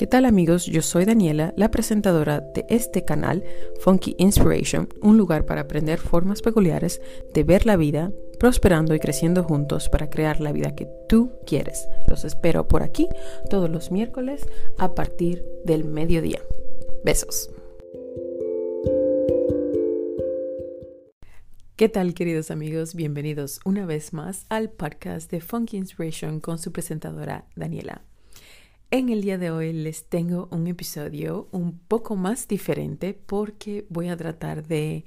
¿Qué tal amigos? Yo soy Daniela, la presentadora de este canal Funky Inspiration, un lugar para aprender formas peculiares de ver la vida, prosperando y creciendo juntos para crear la vida que tú quieres. Los espero por aquí todos los miércoles a partir del mediodía. Besos. ¿Qué tal queridos amigos? Bienvenidos una vez más al podcast de Funky Inspiration con su presentadora Daniela. En el día de hoy les tengo un episodio un poco más diferente porque voy a tratar de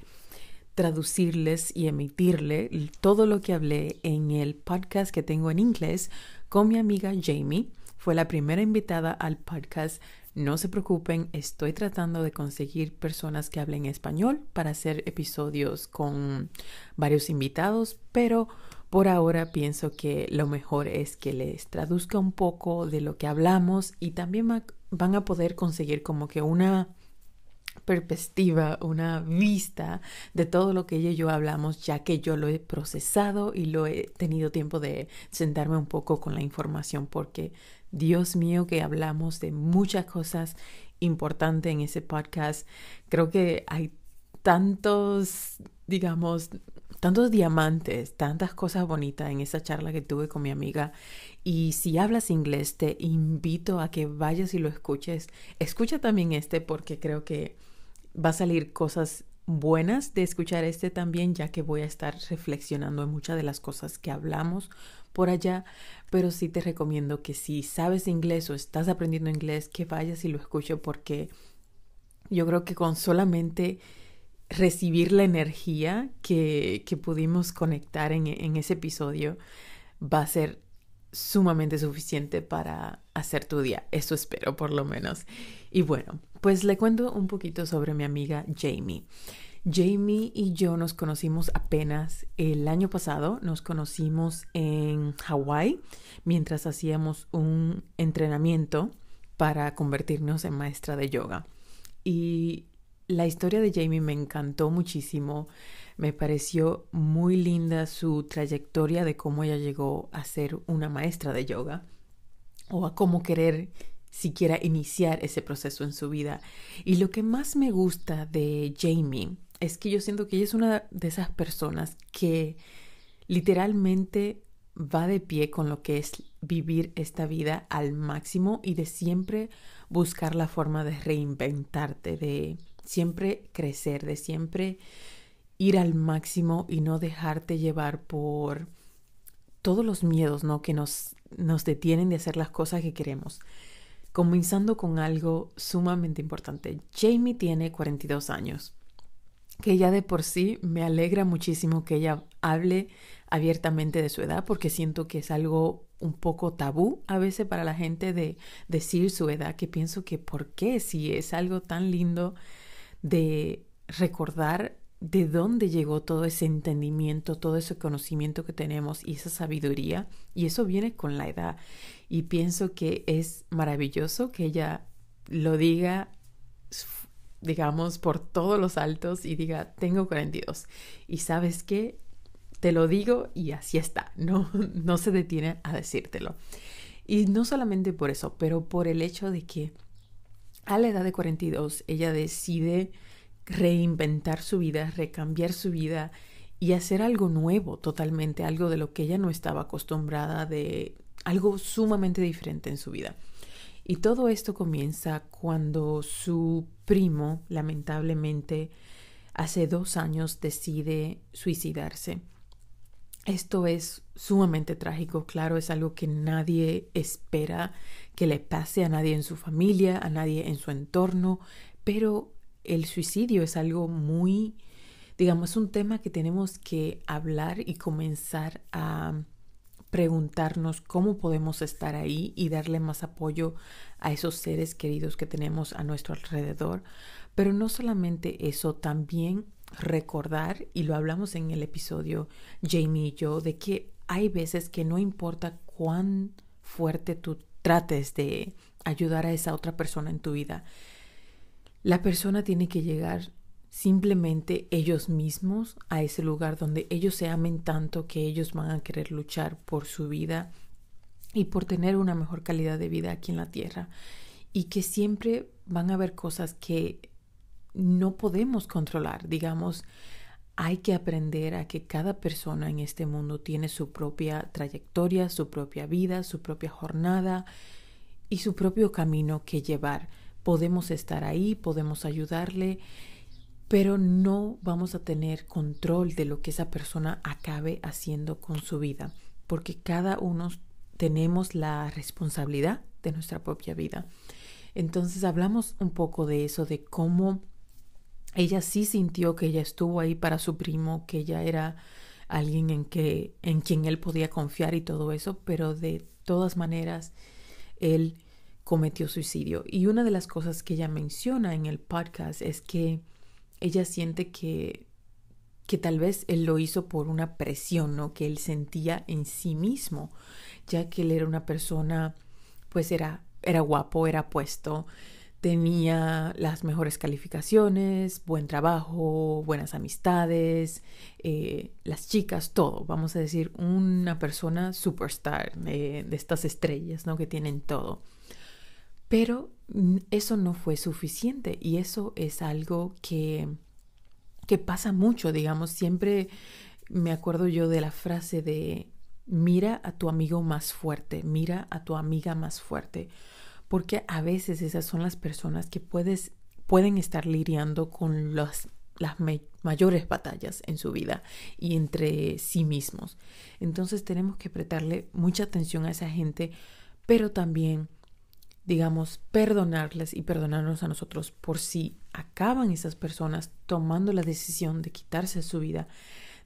traducirles y emitirle todo lo que hablé en el podcast que tengo en inglés con mi amiga Jamie. Fue la primera invitada al podcast. No se preocupen, estoy tratando de conseguir personas que hablen español para hacer episodios con varios invitados, pero por ahora pienso que lo mejor es que les traduzca un poco de lo que hablamos y también van a poder conseguir como que una perspectiva, una vista de todo lo que ella y yo hablamos, ya que yo lo he procesado y lo he tenido tiempo de sentarme un poco con la información, porque Dios mío que hablamos de muchas cosas importantes en ese podcast. Creo que hay tantos, digamos, tantos diamantes, tantas cosas bonitas en esa charla que tuve con mi amiga. Y si hablas inglés, te invito a que vayas y lo escuches. Escucha también este porque creo que va a salir cosas buenas de escuchar este también, ya que voy a estar reflexionando en muchas de las cosas que hablamos por allá, pero sí te recomiendo que si sabes inglés o estás aprendiendo inglés, que vayas y lo escuches porque yo creo que con solamente recibir la energía que, pudimos conectar en, en, ese episodio va a ser sumamente suficiente para hacer tu día. Eso espero por lo menos. Y bueno, pues le cuento un poquito sobre mi amiga Jamie. Jamie y yo nos conocimos apenas el año pasado, nos conocimos en Hawái mientras hacíamos un entrenamiento para convertirnos en maestra de yoga. Y la historia de Jamie me encantó muchísimo. Me pareció muy linda su trayectoria de cómo ella llegó a ser una maestra de yoga o a cómo querer siquiera iniciar ese proceso en su vida. Y lo que más me gusta de Jamie es que yo siento que ella es una de esas personas que literalmente va de pie con lo que es vivir esta vida al máximo y de siempre buscar la forma de reinventarte, de siempre crecer, de siempre ir al máximo y no dejarte llevar por todos los miedos ¿no? que nos, nos detienen de hacer las cosas que queremos. Comenzando con algo sumamente importante. Jamie tiene 42 años, que ya de por sí me alegra muchísimo que ella hable abiertamente de su edad, porque siento que es algo un poco tabú a veces para la gente de decir su edad, que pienso que por qué si es algo tan lindo de recordar de dónde llegó todo ese entendimiento, todo ese conocimiento que tenemos y esa sabiduría. Y eso viene con la edad. Y pienso que es maravilloso que ella lo diga, digamos, por todos los altos y diga, tengo 42. Y sabes qué, te lo digo y así está. No, no se detiene a decírtelo. Y no solamente por eso, pero por el hecho de que a la edad de 42, ella decide reinventar su vida, recambiar su vida y hacer algo nuevo totalmente, algo de lo que ella no estaba acostumbrada, de algo sumamente diferente en su vida. Y todo esto comienza cuando su primo, lamentablemente, hace dos años decide suicidarse. Esto es sumamente trágico, claro, es algo que nadie espera que le pase a nadie en su familia, a nadie en su entorno, pero el suicidio es algo muy, digamos, es un tema que tenemos que hablar y comenzar a preguntarnos cómo podemos estar ahí y darle más apoyo a esos seres queridos que tenemos a nuestro alrededor. Pero no solamente eso, también recordar, y lo hablamos en el episodio Jamie y yo, de que hay veces que no importa cuán fuerte tú trates de ayudar a esa otra persona en tu vida, la persona tiene que llegar simplemente ellos mismos a ese lugar donde ellos se amen tanto que ellos van a querer luchar por su vida y por tener una mejor calidad de vida aquí en la tierra y que siempre van a haber cosas que no podemos controlar digamos hay que aprender a que cada persona en este mundo tiene su propia trayectoria, su propia vida, su propia jornada y su propio camino que llevar. Podemos estar ahí, podemos ayudarle, pero no vamos a tener control de lo que esa persona acabe haciendo con su vida, porque cada uno tenemos la responsabilidad de nuestra propia vida. Entonces hablamos un poco de eso, de cómo ella sí sintió que ella estuvo ahí para su primo, que ella era alguien en, que, en quien él podía confiar y todo eso, pero de todas maneras él cometió suicidio. Y una de las cosas que ella menciona en el podcast es que ella siente que, que tal vez él lo hizo por una presión ¿no? que él sentía en sí mismo, ya que él era una persona, pues era, era guapo, era puesto, tenía las mejores calificaciones, buen trabajo, buenas amistades, eh, las chicas, todo. Vamos a decir, una persona superstar de estas estrellas, ¿no? Que tienen todo. Pero mm, eso no fue suficiente y eso es algo que, que pasa mucho, digamos. Siempre me acuerdo yo de la frase de mira a tu amigo más fuerte, mira a tu amiga más fuerte porque a veces esas son las personas que puedes, pueden estar lidiando con las, las mayores batallas en su vida y entre sí mismos. Entonces tenemos que prestarle mucha atención a esa gente, pero también, digamos, perdonarles y perdonarnos a nosotros por si acaban esas personas tomando la decisión de quitarse su vida,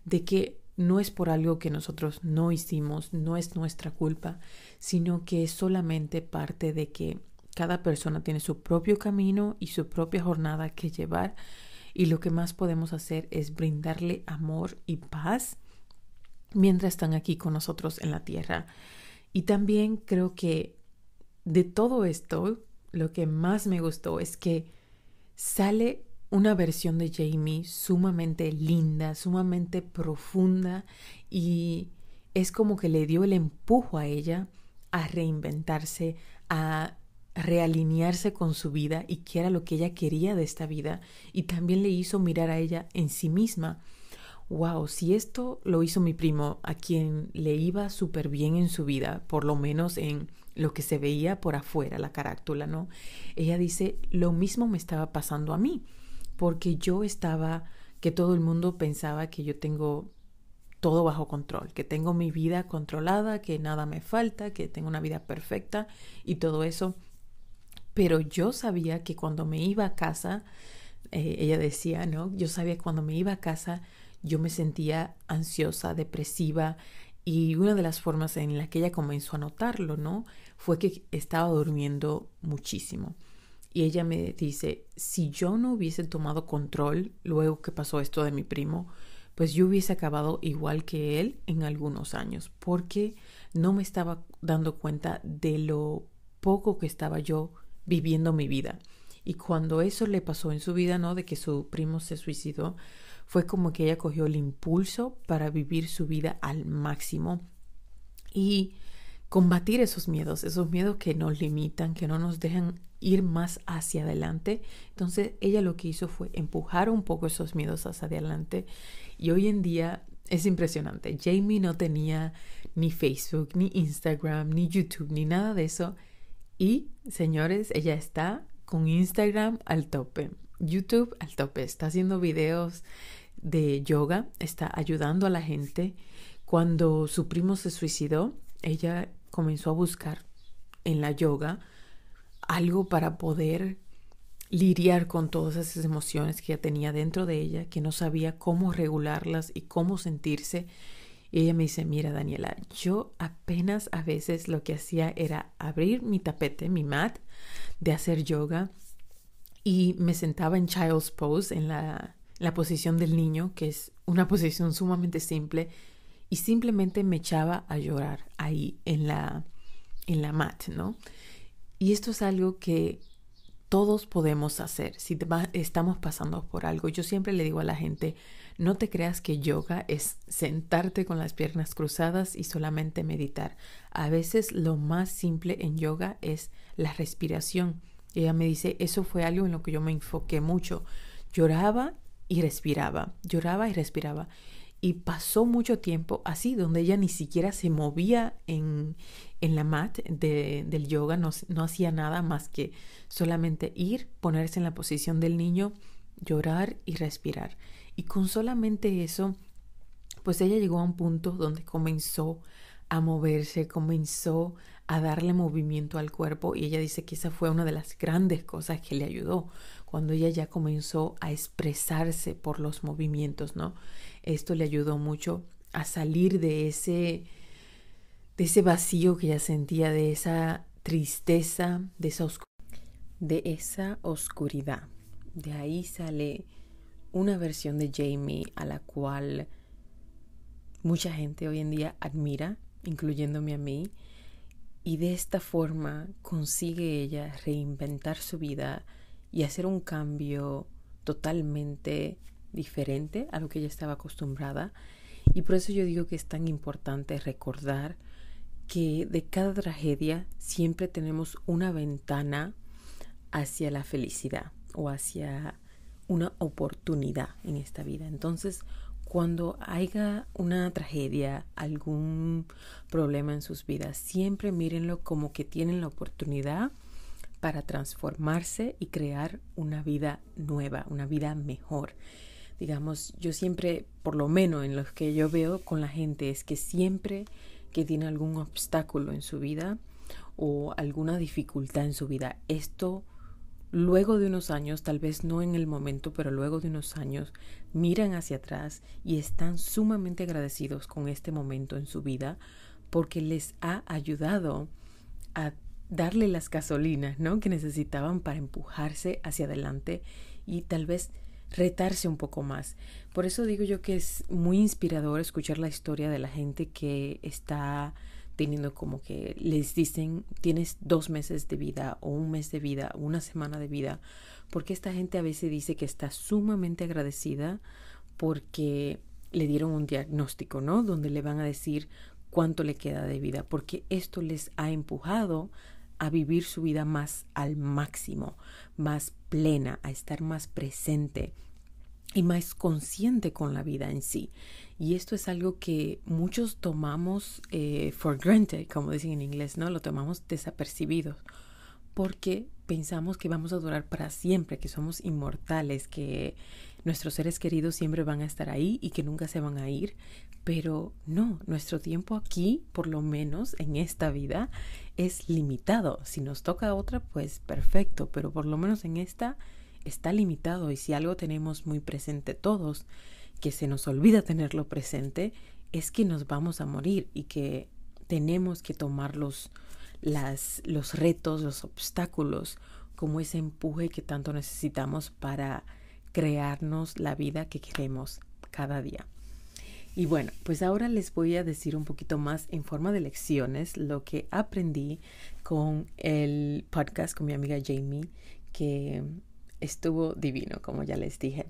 de que no es por algo que nosotros no hicimos, no es nuestra culpa sino que es solamente parte de que cada persona tiene su propio camino y su propia jornada que llevar y lo que más podemos hacer es brindarle amor y paz mientras están aquí con nosotros en la tierra. Y también creo que de todo esto, lo que más me gustó es que sale una versión de Jamie sumamente linda, sumamente profunda y es como que le dio el empujo a ella a reinventarse, a realinearse con su vida y que era lo que ella quería de esta vida y también le hizo mirar a ella en sí misma. Wow, si esto lo hizo mi primo, a quien le iba súper bien en su vida, por lo menos en lo que se veía por afuera, la carátula, ¿no? Ella dice, lo mismo me estaba pasando a mí, porque yo estaba, que todo el mundo pensaba que yo tengo todo bajo control, que tengo mi vida controlada, que nada me falta, que tengo una vida perfecta y todo eso. Pero yo sabía que cuando me iba a casa, eh, ella decía, ¿no? Yo sabía que cuando me iba a casa yo me sentía ansiosa, depresiva y una de las formas en las que ella comenzó a notarlo, ¿no? Fue que estaba durmiendo muchísimo. Y ella me dice, si yo no hubiese tomado control luego que pasó esto de mi primo, pues yo hubiese acabado igual que él en algunos años, porque no me estaba dando cuenta de lo poco que estaba yo viviendo mi vida. Y cuando eso le pasó en su vida, ¿no? De que su primo se suicidó, fue como que ella cogió el impulso para vivir su vida al máximo. Y combatir esos miedos, esos miedos que nos limitan, que no nos dejan ir más hacia adelante. Entonces ella lo que hizo fue empujar un poco esos miedos hacia adelante y hoy en día es impresionante. Jamie no tenía ni Facebook, ni Instagram, ni YouTube, ni nada de eso. Y, señores, ella está con Instagram al tope, YouTube al tope, está haciendo videos de yoga, está ayudando a la gente. Cuando su primo se suicidó, ella comenzó a buscar en la yoga algo para poder lidiar con todas esas emociones que ya tenía dentro de ella, que no sabía cómo regularlas y cómo sentirse. ella me dice, mira Daniela, yo apenas a veces lo que hacía era abrir mi tapete, mi mat, de hacer yoga y me sentaba en child's pose, en la, la posición del niño, que es una posición sumamente simple, y simplemente me echaba a llorar ahí en la, en la mat, ¿no? Y esto es algo que todos podemos hacer si estamos pasando por algo. Yo siempre le digo a la gente, no te creas que yoga es sentarte con las piernas cruzadas y solamente meditar. A veces lo más simple en yoga es la respiración. Ella me dice, eso fue algo en lo que yo me enfoqué mucho. Lloraba y respiraba, lloraba y respiraba y pasó mucho tiempo así, donde ella ni siquiera se movía en, la mat del yoga, no, no hacía nada más que solamente ir, ponerse en la posición del niño, llorar y respirar. Y con solamente eso, pues ella llegó a un punto donde comenzó a moverse, comenzó a darle movimiento al cuerpo y ella dice que esa fue una de las grandes cosas que le ayudó cuando ella ya comenzó a expresarse por los movimientos, ¿no? Esto le ayudó mucho a salir de ese, de ese vacío que ella sentía, de esa tristeza, de esa, de esa oscuridad. De ahí sale una versión de Jamie a la cual mucha gente hoy en día admira, incluyéndome a mí, y de esta forma consigue ella reinventar su vida y hacer un cambio totalmente diferente a lo que ella estaba acostumbrada. Y por eso yo digo que es tan importante recordar que de cada tragedia siempre tenemos una ventana hacia la felicidad o hacia una oportunidad en esta vida. Entonces, cuando haya una tragedia, algún problema en sus vidas, siempre mírenlo como que tienen la oportunidad para transformarse y crear una vida nueva, una vida mejor digamos, yo siempre, por lo menos en los que yo veo con la gente, es que siempre que tiene algún obstáculo en su vida o alguna dificultad en su vida, esto luego de unos años, tal vez no en el momento, pero luego de unos años, miran hacia atrás y están sumamente agradecidos con este momento en su vida porque les ha ayudado a darle las gasolinas ¿no? que necesitaban para empujarse hacia adelante y tal vez retarse un poco más. Por eso digo yo que es muy inspirador escuchar la historia de la gente que está teniendo como que les dicen tienes dos meses de vida o un mes de vida, una semana de vida, porque esta gente a veces dice que está sumamente agradecida porque le dieron un diagnóstico, ¿no? Donde le van a decir cuánto le queda de vida, porque esto les ha empujado a vivir su vida más al máximo, más plena, a estar más presente y más consciente con la vida en sí. Y esto es algo que muchos tomamos eh, for granted, como dicen en inglés, ¿no? Lo tomamos desapercibido porque pensamos que vamos a durar para siempre, que somos inmortales, que nuestros seres queridos siempre van a estar ahí y que nunca se van a ir, pero no, nuestro tiempo aquí, por lo menos en esta vida, es limitado. Si nos toca otra, pues perfecto, pero por lo menos en esta está limitado y si algo tenemos muy presente todos, que se nos olvida tenerlo presente, es que nos vamos a morir y que tenemos que tomar los, las, los retos, los obstáculos, como ese empuje que tanto necesitamos para crearnos la vida que queremos cada día. Y bueno, pues ahora les voy a decir un poquito más en forma de lecciones lo que aprendí con el podcast con mi amiga Jamie, que estuvo divino, como ya les dije.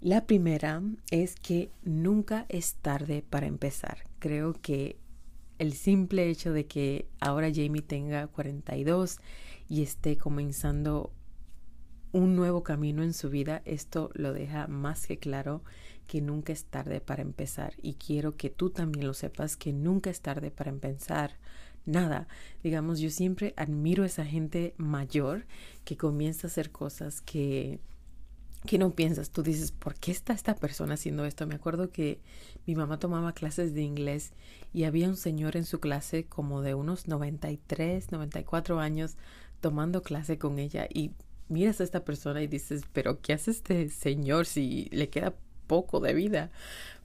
La primera es que nunca es tarde para empezar. Creo que el simple hecho de que ahora Jamie tenga 42 y esté comenzando un nuevo camino en su vida, esto lo deja más que claro que nunca es tarde para empezar y quiero que tú también lo sepas que nunca es tarde para empezar nada. Digamos, yo siempre admiro a esa gente mayor que comienza a hacer cosas que que no piensas, tú dices, ¿por qué está esta persona haciendo esto? Me acuerdo que mi mamá tomaba clases de inglés y había un señor en su clase como de unos 93, 94 años tomando clase con ella y miras a esta persona y dices, pero ¿qué hace este señor si le queda poco de vida.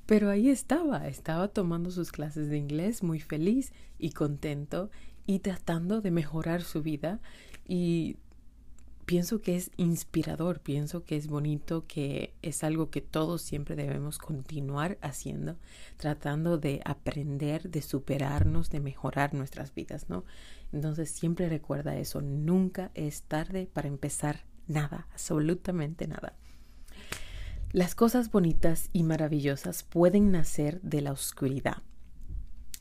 Pero ahí estaba, estaba tomando sus clases de inglés muy feliz y contento y tratando de mejorar su vida y pienso que es inspirador, pienso que es bonito, que es algo que todos siempre debemos continuar haciendo, tratando de aprender, de superarnos, de mejorar nuestras vidas, ¿no? Entonces siempre recuerda eso, nunca es tarde para empezar nada, absolutamente nada. Las cosas bonitas y maravillosas pueden nacer de la oscuridad,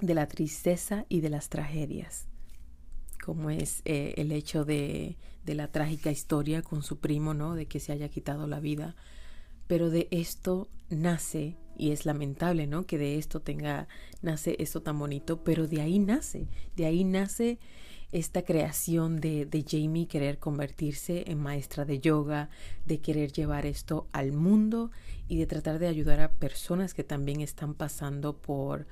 de la tristeza y de las tragedias, como es eh, el hecho de, de, la trágica historia con su primo, ¿no? De que se haya quitado la vida. Pero de esto nace, y es lamentable, ¿no? Que de esto tenga, nace esto tan bonito, pero de ahí nace, de ahí nace esta creación de, de Jamie querer convertirse en maestra de yoga, de querer llevar esto al mundo y de tratar de ayudar a personas que también están pasando por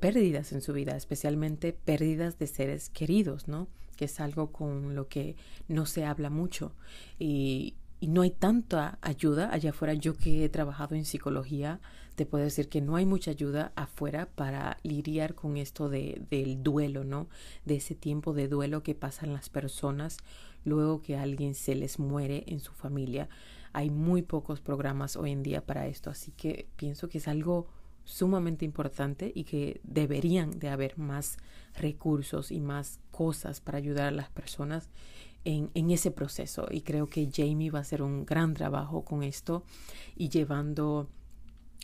pérdidas en su vida, especialmente pérdidas de seres queridos, ¿no? Que es algo con lo que no se habla mucho. Y, y no hay tanta ayuda allá afuera. Yo que he trabajado en psicología, te puedo decir que no hay mucha ayuda afuera para lidiar con esto de, del duelo, ¿no? De ese tiempo de duelo que pasan las personas luego que alguien se les muere en su familia. Hay muy pocos programas hoy en día para esto, así que pienso que es algo sumamente importante y que deberían de haber más recursos y más cosas para ayudar a las personas en, en, ese proceso. Y creo que Jamie va a hacer un gran trabajo con esto y llevando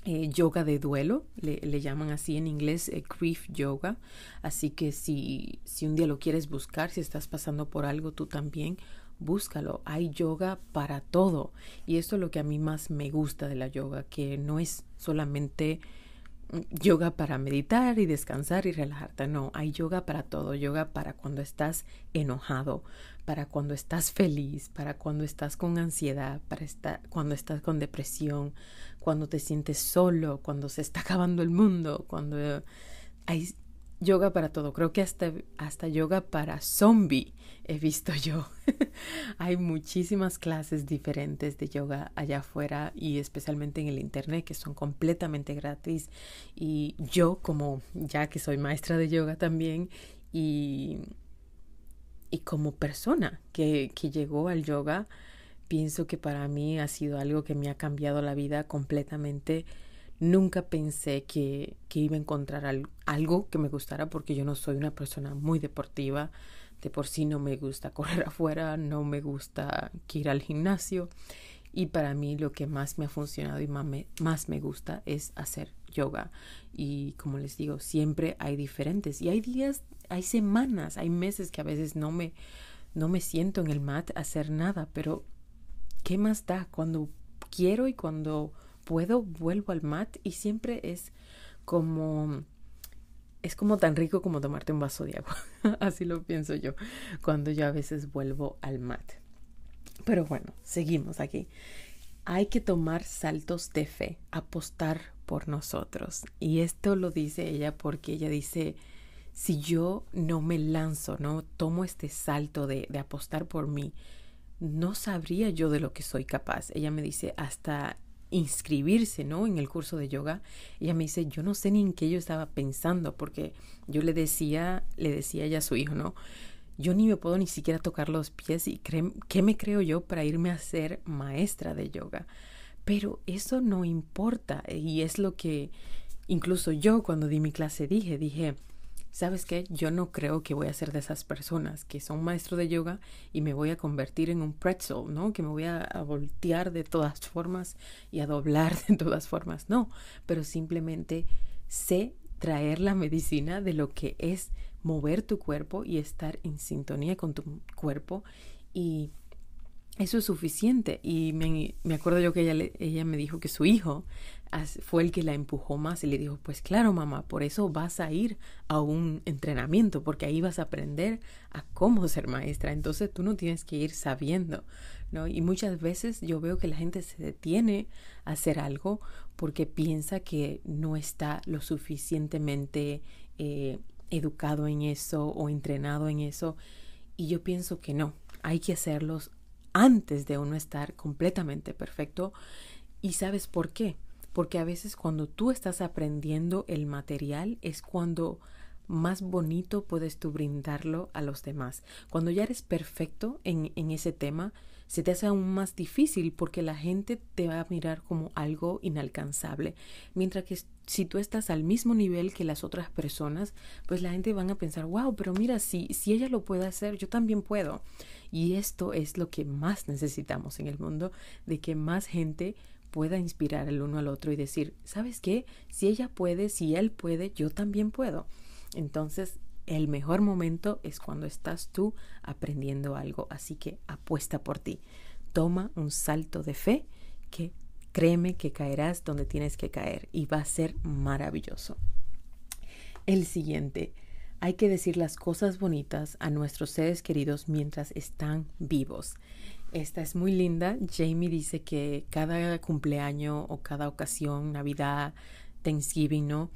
eh, yoga de duelo, le, llaman así en inglés eh, yoga, así que si, si un día lo quieres buscar, si estás pasando por algo tú también, búscalo, hay yoga para todo y esto es lo que a mí más me gusta de la yoga, que no es solamente yoga para meditar y descansar y relajarte. No, hay yoga para todo. Yoga para cuando estás enojado, para cuando estás feliz, para cuando estás con ansiedad, para estar, cuando estás con depresión, cuando te sientes solo, cuando se está acabando el mundo, cuando hay yoga para todo. Creo que hasta, hasta yoga para zombie he visto yo. Hay muchísimas clases diferentes de yoga allá afuera y especialmente en el internet que son completamente gratis. Y yo, como ya que soy maestra de yoga también y, y como persona que, que llegó al yoga, pienso que para mí ha sido algo que me ha cambiado la vida completamente Nunca pensé que, iba a encontrar algo que me gustara porque yo no soy una persona muy deportiva. De por sí no me gusta correr afuera, no me gusta ir al gimnasio. Y para mí lo que más me ha funcionado y más me, más me gusta es hacer yoga. Y como les digo, siempre hay diferentes. Y hay días, hay semanas, hay meses que a veces no me, no me siento en el mat hacer nada. Pero, ¿qué más da cuando quiero y cuando puedo vuelvo al mat y siempre es como es como tan rico como tomarte un vaso de agua. Así lo pienso yo cuando yo a veces vuelvo al mat. Pero bueno, seguimos aquí. Hay que tomar saltos de fe, apostar por nosotros. Y esto lo dice ella porque ella dice, si yo no me lanzo, no tomo este salto de, de apostar por mí, no sabría yo de lo que soy capaz. Ella me dice, hasta inscribirse, ¿no? En el curso de yoga. Ella me dice, yo no sé ni en qué yo estaba pensando, porque yo le decía, le decía ella a su hijo, ¿no? Yo ni me puedo ni siquiera tocar los pies y ¿qué me creo yo para irme a ser maestra de yoga? Pero eso no importa y es lo que incluso yo cuando di mi clase dije, dije, ¿Sabes qué? Yo no creo que voy a ser de esas personas que son maestro de yoga y me voy a convertir en un pretzel, ¿no? Que me voy a, voltear de todas formas y a doblar de todas formas. No, pero simplemente sé traer la medicina de lo que es mover tu cuerpo y estar en sintonía con tu cuerpo y eso es suficiente. Y me, acuerdo yo que ella, ella me dijo que su hijo fue el que la empujó más y le dijo, pues claro mamá, por eso vas a ir a un entrenamiento, porque ahí vas a aprender a cómo ser maestra, entonces tú no tienes que ir sabiendo, ¿no? Y muchas veces yo veo que la gente se detiene a hacer algo porque piensa que no está lo suficientemente eh, educado en eso o entrenado en eso, y yo pienso que no, hay que hacerlos antes de uno estar completamente perfecto. ¿Y sabes por qué? porque a veces cuando tú estás aprendiendo el material es cuando más bonito puedes tú brindarlo a los demás. Cuando ya eres perfecto en, en, ese tema, se te hace aún más difícil porque la gente te va a mirar como algo inalcanzable. Mientras que si tú estás al mismo nivel que las otras personas, pues la gente van a pensar, wow, pero mira, si, si ella lo puede hacer, yo también puedo. Y esto es lo que más necesitamos en el mundo, de que más gente pueda inspirar el uno al otro y decir, ¿sabes qué? Si ella puede, si él puede, yo también puedo. Entonces, el mejor momento es cuando estás tú aprendiendo algo, así que apuesta por ti. Toma un salto de fe que créeme que caerás donde tienes que caer y va a ser maravilloso. El siguiente, hay que decir las cosas bonitas a nuestros seres queridos mientras están vivos. Esta es muy linda. Jamie dice que cada cumpleaños o cada ocasión, Navidad, Thanksgiving, ¿no?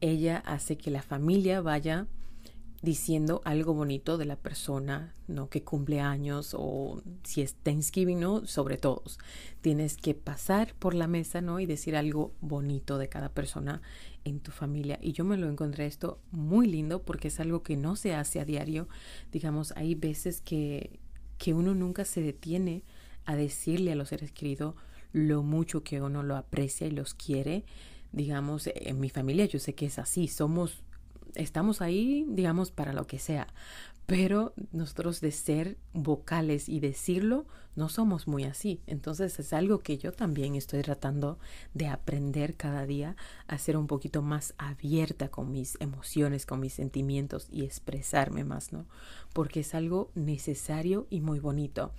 Ella hace que la familia vaya diciendo algo bonito de la persona, ¿no? Que cumple años o si es Thanksgiving, ¿no? Sobre todos. Tienes que pasar por la mesa, ¿no? Y decir algo bonito de cada persona en tu familia. Y yo me lo encontré esto muy lindo porque es algo que no se hace a diario. Digamos, hay veces que que uno nunca se detiene a decirle a los seres queridos lo mucho que uno lo aprecia y los quiere. Digamos, en mi familia yo sé que es así, somos, estamos ahí, digamos, para lo que sea, pero nosotros de ser vocales y decirlo no somos muy así. Entonces es algo que yo también estoy tratando de aprender cada día a ser un poquito más abierta con mis emociones, con mis sentimientos y expresarme más, ¿no? Porque es algo necesario y muy bonito.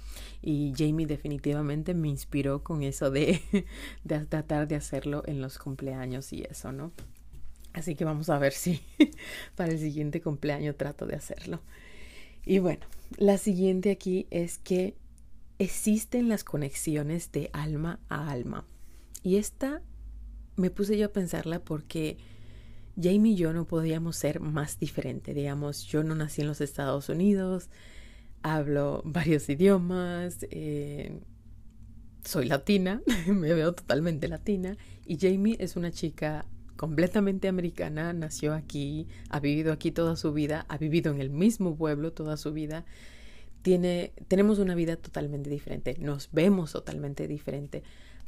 Y Jamie definitivamente me inspiró con eso de, de tratar de hacerlo en los cumpleaños y eso, ¿no? Así que vamos a ver si para el siguiente cumpleaños trato de hacerlo. Y bueno, la siguiente aquí es que existen las conexiones de alma a alma. Y esta me puse yo a pensarla porque Jamie y yo no podíamos ser más diferentes. Digamos, yo no nací en los Estados Unidos, hablo varios idiomas, eh, soy latina, me veo totalmente latina. Y Jamie es una chica completamente americana, nació aquí, ha vivido aquí toda su vida, ha vivido en el mismo pueblo toda su vida. Tiene, tenemos una vida totalmente diferente, nos vemos totalmente diferente,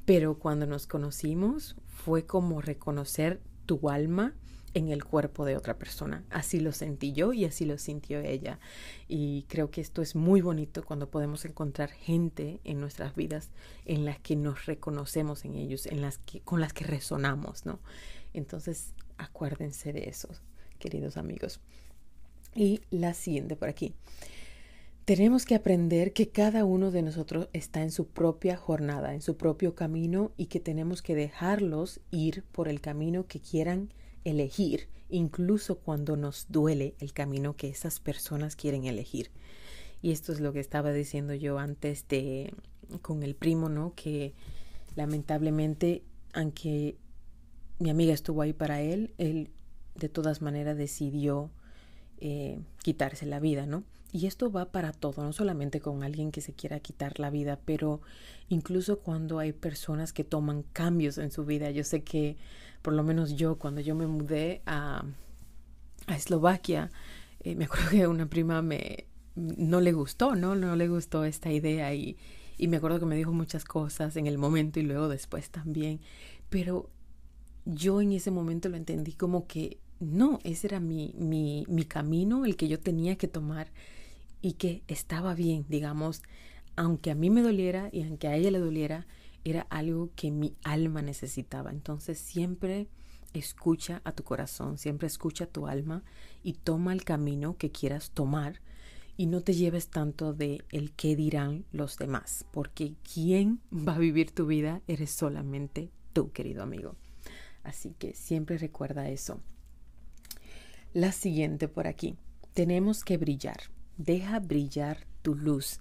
pero cuando nos conocimos fue como reconocer tu alma en el cuerpo de otra persona. Así lo sentí yo y así lo sintió ella. Y creo que esto es muy bonito cuando podemos encontrar gente en nuestras vidas en las que nos reconocemos en ellos, en las que, con las que resonamos, ¿no? Entonces, acuérdense de eso, queridos amigos. Y la siguiente por aquí. Tenemos que aprender que cada uno de nosotros está en su propia jornada, en su propio camino y que tenemos que dejarlos ir por el camino que quieran elegir, incluso cuando nos duele el camino que esas personas quieren elegir. Y esto es lo que estaba diciendo yo antes de con el primo, ¿no? Que lamentablemente, aunque mi amiga estuvo ahí para él, él de todas maneras decidió eh, quitarse la vida, ¿no? Y esto va para todo, no solamente con alguien que se quiera quitar la vida, pero incluso cuando hay personas que toman cambios en su vida. Yo sé que, por lo menos yo, cuando yo me mudé a, Eslovaquia, eh, me acuerdo que una prima me no le gustó, ¿no? No le gustó esta idea y, y me acuerdo que me dijo muchas cosas en el momento y luego después también. Pero yo en ese momento lo entendí como que no, ese era mi, mi, camino, el que yo tenía que tomar y que estaba bien, digamos, aunque a mí me doliera y aunque a ella le doliera, era algo que mi alma necesitaba. Entonces siempre escucha a tu corazón, siempre escucha a tu alma y toma el camino que quieras tomar y no te lleves tanto de el qué dirán los demás, porque quien va a vivir tu vida eres solamente tú, querido amigo. Así que siempre recuerda eso. La siguiente por aquí. Tenemos que brillar. Deja brillar tu luz.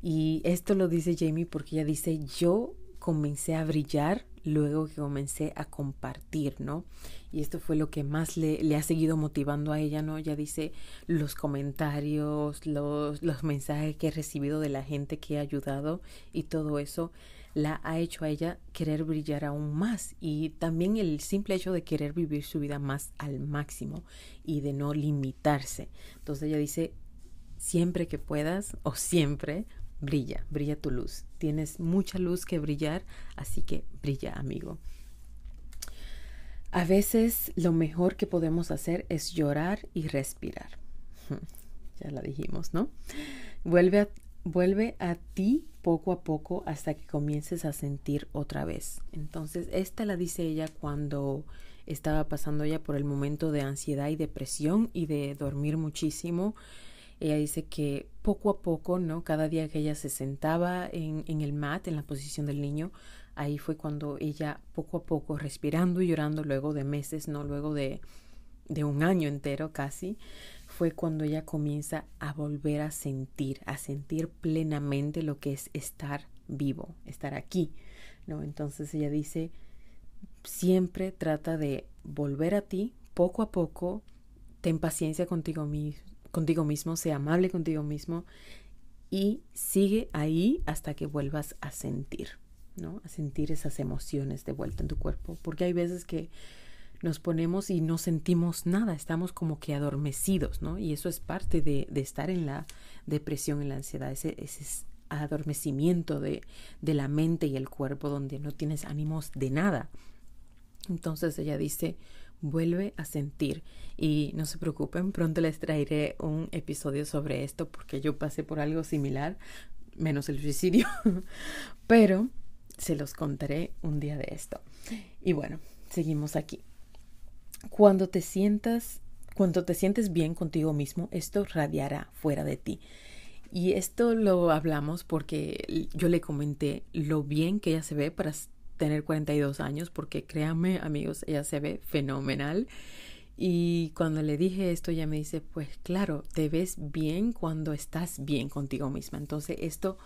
Y esto lo dice Jamie porque ella dice, yo comencé a brillar luego que comencé a compartir, ¿no? Y esto fue lo que más le, ha seguido motivando a ella, ¿no? Ya dice los comentarios, los, los mensajes que he recibido de la gente que ha ayudado y todo eso la ha hecho a ella querer brillar aún más y también el simple hecho de querer vivir su vida más al máximo y de no limitarse. Entonces ella dice, siempre que puedas o siempre brilla, brilla tu luz. Tienes mucha luz que brillar, así que brilla amigo. A veces lo mejor que podemos hacer es llorar y respirar. ya la dijimos, ¿no? Vuelve a, Vuelve a ti poco a poco hasta que comiences a sentir otra vez. Entonces, esta la dice ella cuando estaba pasando ya por el momento de ansiedad y depresión y de dormir muchísimo. Ella dice que poco a poco, ¿no? Cada día que ella se sentaba en, el mat, en la posición del niño, ahí fue cuando ella poco a poco, respirando y llorando luego de meses, ¿no? Luego de, de un año entero casi, fue cuando ella comienza a volver a sentir, a sentir plenamente lo que es estar vivo, estar aquí, ¿no? Entonces ella dice, siempre trata de volver a ti poco a poco, ten paciencia contigo, mi contigo mismo, sea amable contigo mismo y sigue ahí hasta que vuelvas a sentir, ¿no? A sentir esas emociones de vuelta en tu cuerpo, porque hay veces que nos ponemos y no sentimos nada, estamos como que adormecidos, ¿no? Y eso es parte de, estar en la depresión, en la ansiedad, ese, adormecimiento de la mente y el cuerpo donde no tienes ánimos de nada. Entonces ella dice, vuelve a sentir. Y no se preocupen, pronto les traeré un episodio sobre esto porque yo pasé por algo similar, menos el suicidio, pero se los contaré un día de esto. Y bueno, seguimos aquí. Cuando te sientas, cuando te sientes bien contigo mismo, esto radiará fuera de ti. Y esto lo hablamos porque yo le comenté lo bien que ella se ve para tener 42 años, porque créanme amigos, ella se ve fenomenal. Y cuando le dije esto, ella me dice, pues claro, te ves bien cuando estás bien contigo misma. Entonces esto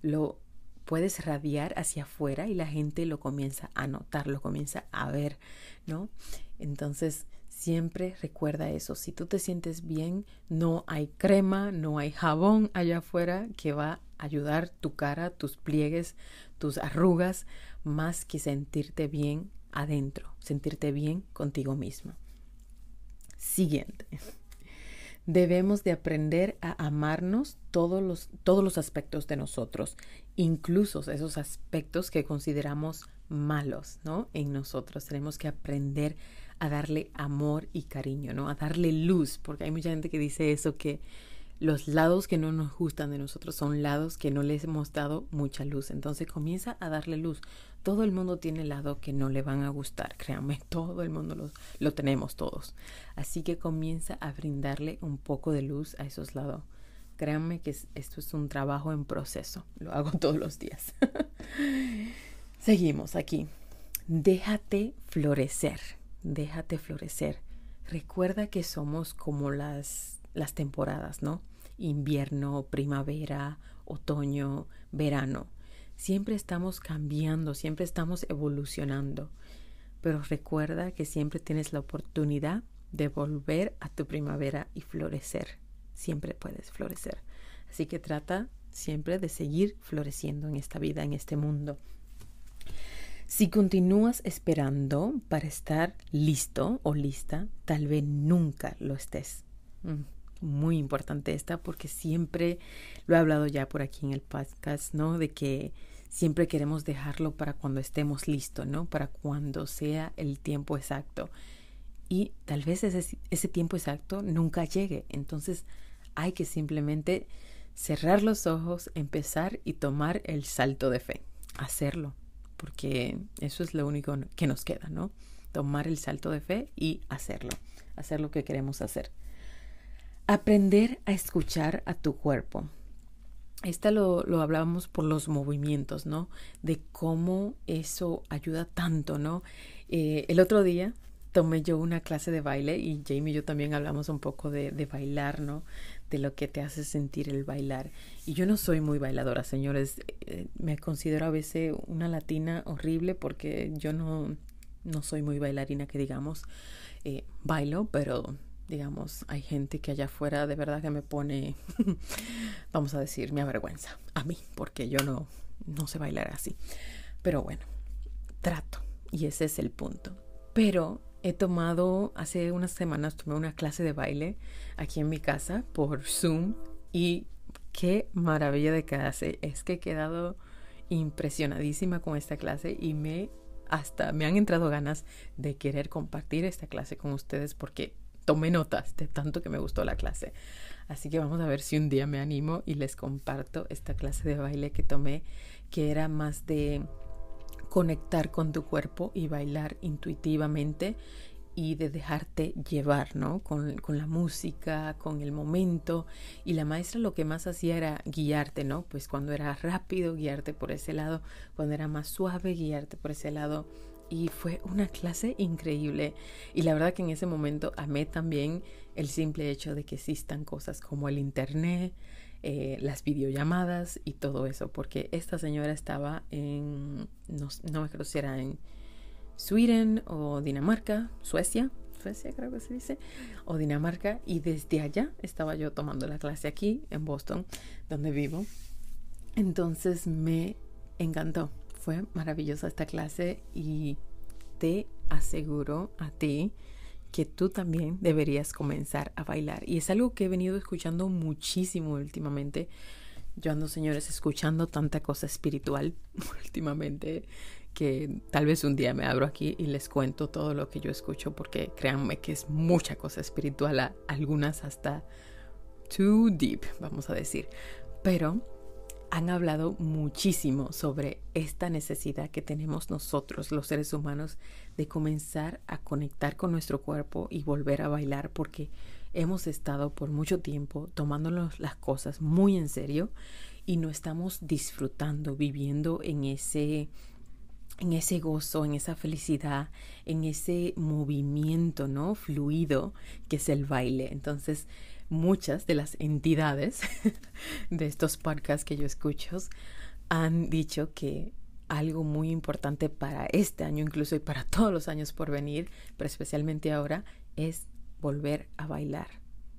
lo puedes radiar hacia afuera y la gente lo comienza a notar, lo comienza a ver, ¿no? Entonces, siempre recuerda eso. Si tú te sientes bien, no hay crema, no hay jabón allá afuera que va a ayudar tu cara, tus pliegues, tus arrugas, más que sentirte bien adentro, sentirte bien contigo mismo. Siguiente. Debemos de aprender a amarnos todos los, todos los aspectos de nosotros, incluso esos aspectos que consideramos malos, ¿no? En nosotros tenemos que aprender a a darle amor y cariño, ¿no? A darle luz, porque hay mucha gente que dice eso, que los lados que no nos gustan de nosotros son lados que no les hemos dado mucha luz. Entonces comienza a darle luz. Todo el mundo tiene lados que no le van a gustar, créanme, todo el mundo lo tenemos todos. Así que comienza a brindarle un poco de luz a esos lados. Créanme que esto es un trabajo en proceso, lo hago todos los días. Seguimos aquí. Déjate florecer déjate florecer. Recuerda que somos como las, las temporadas, ¿no? Invierno, primavera, otoño, verano. Siempre estamos cambiando, siempre estamos evolucionando. Pero recuerda que siempre tienes la oportunidad de volver a tu primavera y florecer. Siempre puedes florecer. Así que trata siempre de seguir floreciendo en esta vida, en este mundo, si continúas esperando para estar listo o lista, tal vez nunca lo estés. Mm, muy importante esta porque siempre lo he hablado ya por aquí en el podcast, ¿no? De que siempre queremos dejarlo para cuando estemos listos, ¿no? Para cuando sea el tiempo exacto. Y tal vez ese, ese tiempo exacto nunca llegue. Entonces hay que simplemente cerrar los ojos, empezar y tomar el salto de fe. Hacerlo porque eso es lo único que nos queda, ¿no? Tomar el salto de fe y hacerlo, hacer lo que queremos hacer. Aprender a escuchar a tu cuerpo. Esta lo, hablábamos por los movimientos, ¿no? De cómo eso ayuda tanto, ¿no? Eh, el otro día tomé yo una clase de baile y Jamie y yo también hablamos un poco de, bailar, ¿no? De lo que te hace sentir el bailar. Y yo no soy muy bailadora, señores. Eh, me considero a veces una latina horrible porque yo no, no soy muy bailarina, que digamos, eh, bailo, pero digamos, hay gente que allá afuera de verdad que me pone, vamos a decir, me avergüenza a mí, porque yo no, no sé bailar así. Pero bueno, trato y ese es el punto. Pero He tomado, hace unas semanas tomé una clase de baile aquí en mi casa por Zoom y qué maravilla de clase. Es que he quedado impresionadísima con esta clase y me hasta me han entrado ganas de querer compartir esta clase con ustedes porque tomé notas de tanto que me gustó la clase. Así que vamos a ver si un día me animo y les comparto esta clase de baile que tomé que era más de conectar con tu cuerpo y bailar intuitivamente y de dejarte llevar, ¿no? Con, con, la música, con el momento. Y la maestra lo que más hacía era guiarte, ¿no? Pues cuando era rápido, guiarte por ese lado, cuando era más suave, guiarte por ese lado. Y fue una clase increíble. Y la verdad que en ese momento amé también el simple hecho de que existan cosas como el Internet, eh, las videollamadas y todo eso, porque esta señora estaba en, no, me acuerdo si era en Sweden o Dinamarca, Suecia, Suecia creo que se dice, o Dinamarca, y desde allá estaba yo tomando la clase aquí en Boston, donde vivo. Entonces me encantó, fue maravillosa esta clase y te aseguro a ti que tú también deberías comenzar a bailar. Y es algo que he venido escuchando muchísimo últimamente. Yo ando, señores, escuchando tanta cosa espiritual últimamente que tal vez un día me abro aquí y les cuento todo lo que yo escucho porque créanme que es mucha cosa espiritual, algunas hasta too deep, vamos a decir. Pero han hablado muchísimo sobre esta necesidad que tenemos nosotros, los seres humanos, de comenzar a conectar con nuestro cuerpo y volver a bailar, porque hemos estado por mucho tiempo tomándonos las cosas muy en serio y no estamos disfrutando, viviendo en ese en ese gozo, en esa felicidad, en ese movimiento, ¿no? Fluido que es el baile. Entonces, muchas de las entidades de estos podcasts que yo escucho han dicho que algo muy importante para este año incluso y para todos los años por venir, pero especialmente ahora, es volver a bailar,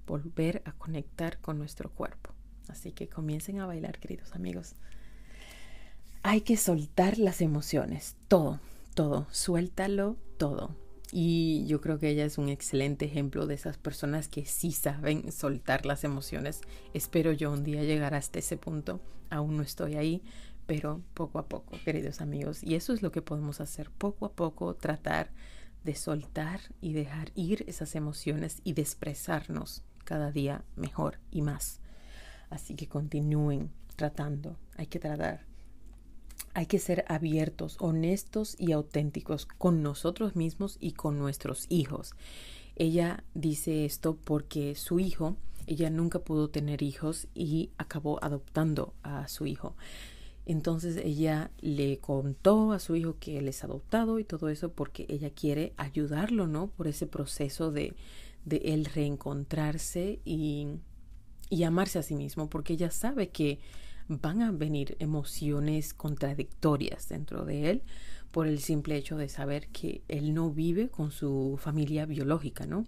volver a conectar con nuestro cuerpo. Así que comiencen a bailar, queridos amigos. Hay que soltar las emociones, todo, todo, suéltalo todo. Y yo creo que ella es un excelente ejemplo de esas personas que sí saben soltar las emociones. Espero yo un día llegar hasta ese punto. Aún no estoy ahí, pero poco a poco, queridos amigos. Y eso es lo que podemos hacer, poco a poco tratar de soltar y dejar ir esas emociones y de expresarnos cada día mejor y más. Así que continúen tratando, hay que tratar hay que ser abiertos, honestos y auténticos con nosotros mismos y con nuestros hijos. Ella dice esto porque su hijo, ella nunca pudo tener hijos y acabó adoptando a su hijo. Entonces ella le contó a su hijo que él es adoptado y todo eso porque ella quiere ayudarlo, ¿no? Por ese proceso de, de él reencontrarse y, y amarse a sí mismo, porque ella sabe que van a venir emociones contradictorias dentro de él por el simple hecho de saber que él no vive con su familia biológica, ¿no?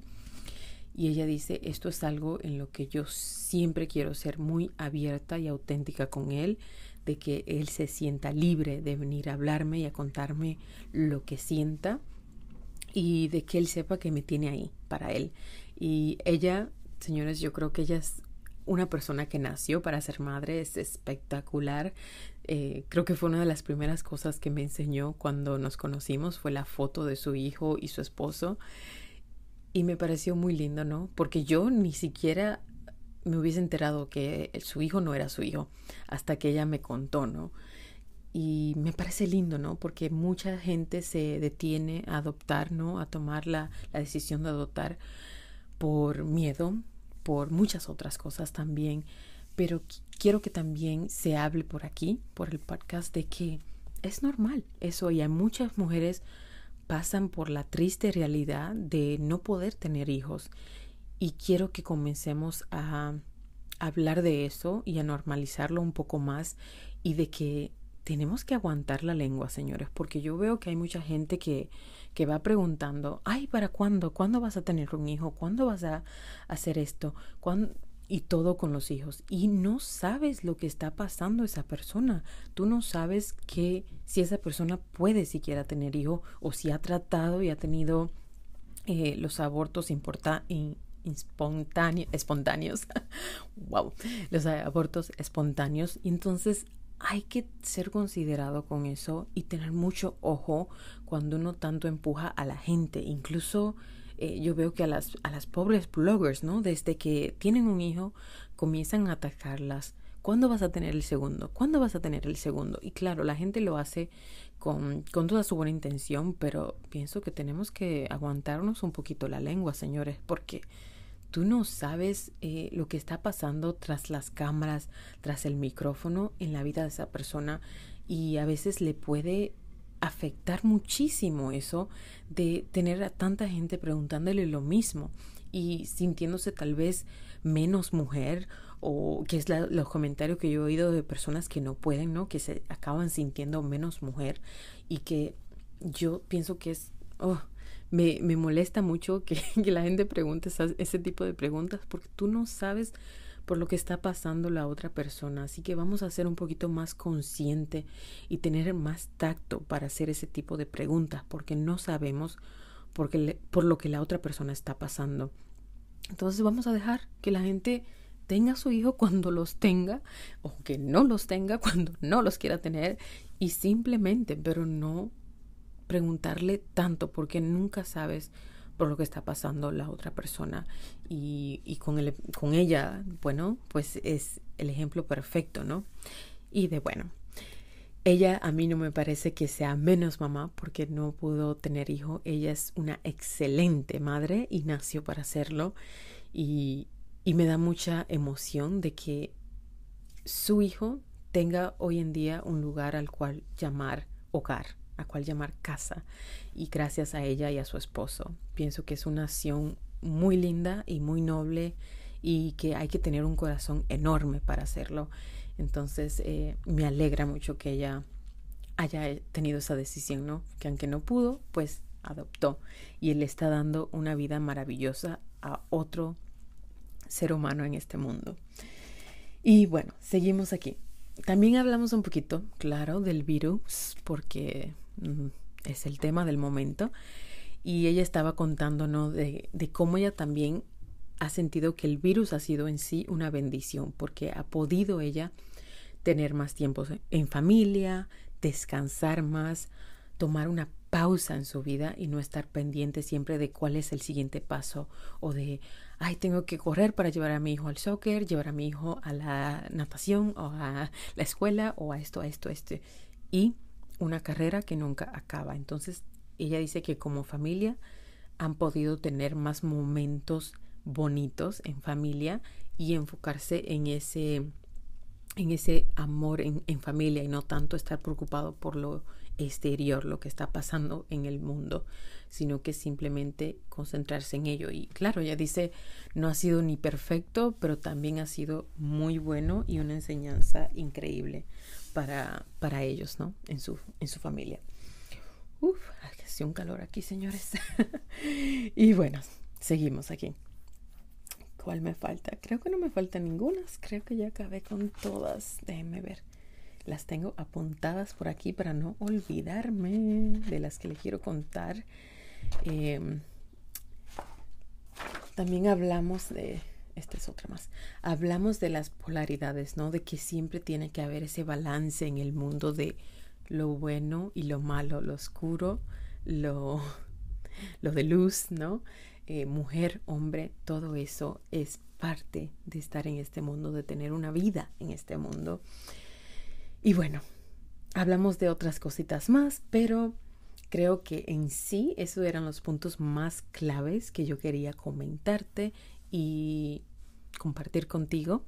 Y ella dice, esto es algo en lo que yo siempre quiero ser muy abierta y auténtica con él, de que él se sienta libre de venir a hablarme y a contarme lo que sienta y de que él sepa que me tiene ahí para él. Y ella, señores, yo creo que ella una persona que nació para ser madre es espectacular. Eh, creo que fue una de las primeras cosas que me enseñó cuando nos conocimos, fue la foto de su hijo y su esposo. Y me pareció muy lindo, ¿no? Porque yo ni siquiera me hubiese enterado que su hijo no era su hijo hasta que ella me contó, ¿no? Y me parece lindo, ¿no? Porque mucha gente se detiene a adoptar, ¿no? A tomar la, la decisión de adoptar por miedo, por muchas otras cosas también, pero quiero que también se hable por aquí, por el podcast, de que es normal eso y hay muchas mujeres pasan por la triste realidad de no poder tener hijos y quiero que comencemos a hablar de eso y a normalizarlo un poco más y de que tenemos que aguantar la lengua, señores, porque yo veo que hay mucha gente que que va preguntando, ay, ¿para cuándo? ¿Cuándo vas a tener un hijo? ¿Cuándo vas a hacer esto? ¿Cuándo? Y todo con los hijos. Y no sabes lo que está pasando esa persona. Tú no sabes que si esa persona puede siquiera tener hijo o si ha tratado y ha tenido eh, los abortos espontáneos, wow, los abortos espontáneos. entonces hay que ser considerado con eso y tener mucho ojo cuando uno tanto empuja a la gente. Incluso eh, yo veo que a las, a las pobres bloggers, ¿no? Desde que tienen un hijo, comienzan a atacarlas. ¿Cuándo vas a tener el segundo? ¿Cuándo vas a tener el segundo? Y claro, la gente lo hace con, con toda su buena intención, pero pienso que tenemos que aguantarnos un poquito la lengua, señores, porque Tú no sabes eh, lo que está pasando tras las cámaras, tras el micrófono en la vida de esa persona y a veces le puede afectar muchísimo eso de tener a tanta gente preguntándole lo mismo y sintiéndose tal vez menos mujer o que es los comentarios que yo he oído de personas que no pueden, ¿no? Que se acaban sintiendo menos mujer y que yo pienso que es, oh, me, molesta mucho que, que, la gente pregunte ese tipo de preguntas porque tú no sabes por lo que está pasando la otra persona. Así que vamos a ser un poquito más consciente y tener más tacto para hacer ese tipo de preguntas porque no sabemos por, por lo que la otra persona está pasando. Entonces vamos a dejar que la gente tenga su hijo cuando los tenga o que no los tenga cuando no los quiera tener y simplemente, pero no preguntarle tanto porque nunca sabes por lo que está pasando la otra persona y, con, con ella, bueno, pues es el ejemplo perfecto, ¿no? Y de bueno, ella a mí no me parece que sea menos mamá porque no pudo tener hijo, ella es una excelente madre y nació para hacerlo y, y me da mucha emoción de que su hijo tenga hoy en día un lugar al cual llamar hogar a cual llamar casa y gracias a ella y a su esposo. Pienso que es una acción muy linda y muy noble y que hay que tener un corazón enorme para hacerlo. Entonces eh, me alegra mucho que ella haya tenido esa decisión, ¿no? Que aunque no pudo, pues adoptó y él le está dando una vida maravillosa a otro ser humano en este mundo. Y bueno, seguimos aquí. También hablamos un poquito, claro, del virus, porque es el tema del momento. Y ella estaba contándonos de, cómo ella también ha sentido que el virus ha sido en sí una bendición, porque ha podido ella tener más tiempo en familia, descansar más, tomar una pausa en su vida y no estar pendiente siempre de cuál es el siguiente paso o de, ay, tengo que correr para llevar a mi hijo al soccer, llevar a mi hijo a la natación o a la escuela o a esto, a esto, a esto. Y una carrera que nunca acaba. Entonces, ella dice que como familia han podido tener más momentos bonitos en familia y enfocarse en ese, en ese amor en, en familia y no tanto estar preocupado por lo exterior, lo que está pasando en el mundo, sino que simplemente concentrarse en ello. Y claro, ella dice, no ha sido ni perfecto, pero también ha sido muy bueno y una enseñanza increíble para, ellos, ¿no? En su, en su familia. Uf, hace un calor aquí, señores. y bueno, seguimos aquí. ¿Cuál me falta? Creo que no me faltan ningunas. Creo que ya acabé con todas. Déjenme ver. Las tengo apuntadas por aquí para no olvidarme de las que les quiero contar. Em, también hablamos de esta es otra más. Hablamos de las polaridades, ¿no? De que siempre tiene que haber ese balance en el mundo de lo bueno y lo malo, lo oscuro, lo, de luz, ¿no? Eh, mujer, hombre, todo eso es parte de estar en este mundo, de tener una vida en este mundo. Y bueno, hablamos de otras cositas más, pero creo que en sí esos eran los puntos más claves que yo quería comentarte y compartir contigo.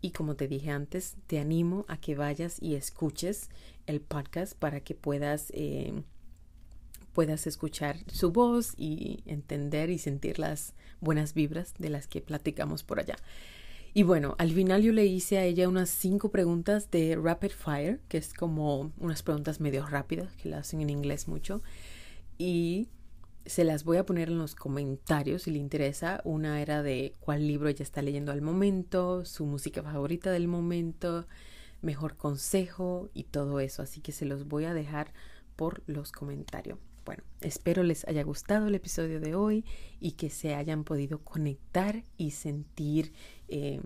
Y como te dije antes, te animo a que vayas y escuches el podcast para que puedas, eh, puedas escuchar su voz y entender y sentir las buenas vibras de las que platicamos por allá. Y bueno, al final yo le hice a ella unas cinco preguntas de rapid fire, que es como unas preguntas medio rápidas, que la hacen en inglés mucho. Y se las voy a poner en los comentarios si le interesa. Una era de cuál libro ella está leyendo al momento, su música favorita del momento, mejor consejo y todo eso. Así que se los voy a dejar por los comentarios. Bueno, espero les haya gustado el episodio de hoy y que se hayan podido conectar y sentir eh,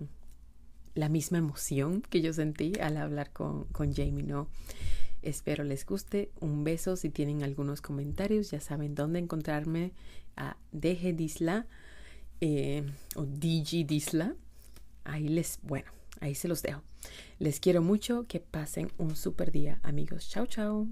la misma emoción que yo sentí al hablar con, con Jamie, ¿no? Espero les guste. Un beso. Si tienen algunos comentarios, ya saben dónde encontrarme a DG Disla eh, o DG Disla. Ahí les, bueno, ahí se los dejo. Les quiero mucho. Que pasen un super día, amigos. Chao, chao.